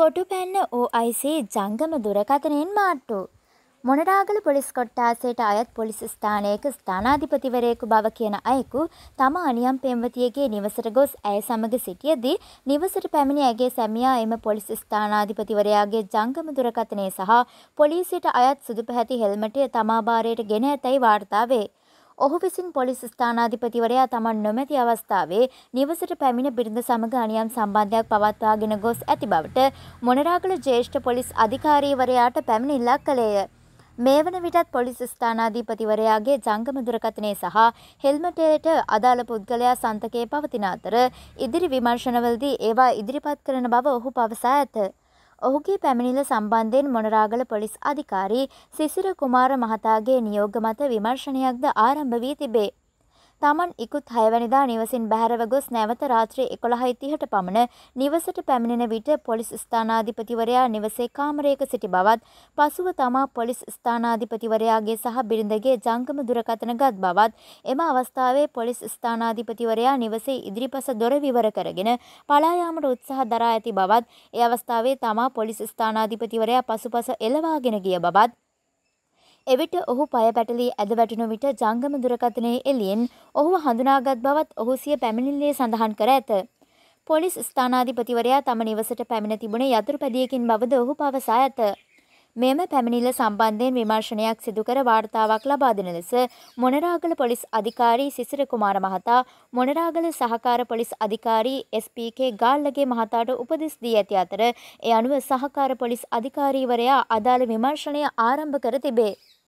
කොටුපැන්න OIC ජංගම දුරකථනයෙන් මාට්ටු. Monaragala police කොට්ටාසයට අයත් police ස්ථානයක ස්ථානාධිපතිවරයෙකු බව කියන අයෙකු තම අනියම් පෙම්වතියගේ නිවසට ගොස් ඇය සමඟ සිටියදී නිවසට පැමිණි ඇගේ සැමියා එම පොලිස් ස්ථානාධිපතිවරයාගේ ජංගම දුරකථනය සහ පොලිසියට අයත් සුදු පැහැති හෙල්මටය තමා භාරයට ගෙන ඇතැයි වාර්තා වේ. ඔහු විසින් පොලිස් ස්ථානාධිපතිවරයා තමන් නොමැති අවස්ථාවේ නිවසට පැමිණ බිරිඳ සමග අනියම් සම්බන්ධයක් පවත්වාගෙන ගොස් ඇති බවට මොනරාගල ජ්‍යෙෂ්ඨ පොලිස් අධිකාරීවරයාට පැමිණිල්ලක් කළේය. මේ වන විටත් පොලිස් ස්ථානාධීපතිවරයාගේ ජංගම දුරකථනය සහ හෙල්මටයට අදාළ පුද්ගලයා සන්තකයේ පවතින අතර ඉදිරි විමර්ශනවලදී ඒවා ඉදිරිපත් කරන බව ඔහු පවසා ඇත. ඔහුගේ පැමිණිල සම්බන්ධයෙන් මොනරාගල පොලිස් අධිකාරී සිසිර කුමාර මහතාගේ නියෝග මත විමර්ශනයක්ද ආරම්භ වී තිබේ. තමන් ඉකුත් හයවැනිදා නිවසින් බැහැරව ගොස් නැවත රාත්‍රී එකොළහයි තිහට පමණ නිවසට පැමිණෙන විට පොලිස් ස්ථානාධිපතිවරයා නිවසේ කාමරයක සිටි බවත් පසුව තමා පොලිස් ස්ථානාධිපතිවරයාගේ සහ බිරිඳගේ ජංගම දුරකථන ගත් බවත් එම අවස්ථාවේ පොලිස් ස්ථානාධිපතිවරයා නිවසේ ඉදිරිපස දොර විවර කරගෙන පලායාමට උත්සාහ දරා ඇති බවත් ඒ අවස්ථාවේ තමා පොලිස් ස්ථානාධිපතිවරයා පසුපස එලවාගෙන ගිය බවත් එවිට ඔහු පය පැටලී ඇද වැටුණු විට ජංගම දුරකථනයේ එළියෙන් ඔහුව හඳුනාගත් බවත් ඔහු සිය පැමිණිල්ලේ සඳහන් කර ඇත. පොලිස් ස්ථානාධිපතිවරයා තම නිවසට පැමිණ තිබුණේ යතුරුපැදියකින් බවද ඔහු පවසා ඇත. මෙම පැමිණිල්ල සම්බන්ධයෙන් විමර්ශනයක් සිදු කර වාර්තාවක් ලබා දෙන ලෙස මොනරාගල පොලිස් අධිකාරී සිසිර කුමාර මහතා මොනරාගල සහකාර පොලිස් අධිකාරී SPK ගාල්ලගේ මහතාට උපදෙස් දී ඇති අතර ඒ අනුව සහකාර පොලිස් අධිකාරීවරයා අදාළ විමර්ශනය ආරම්භ කර තිබේ.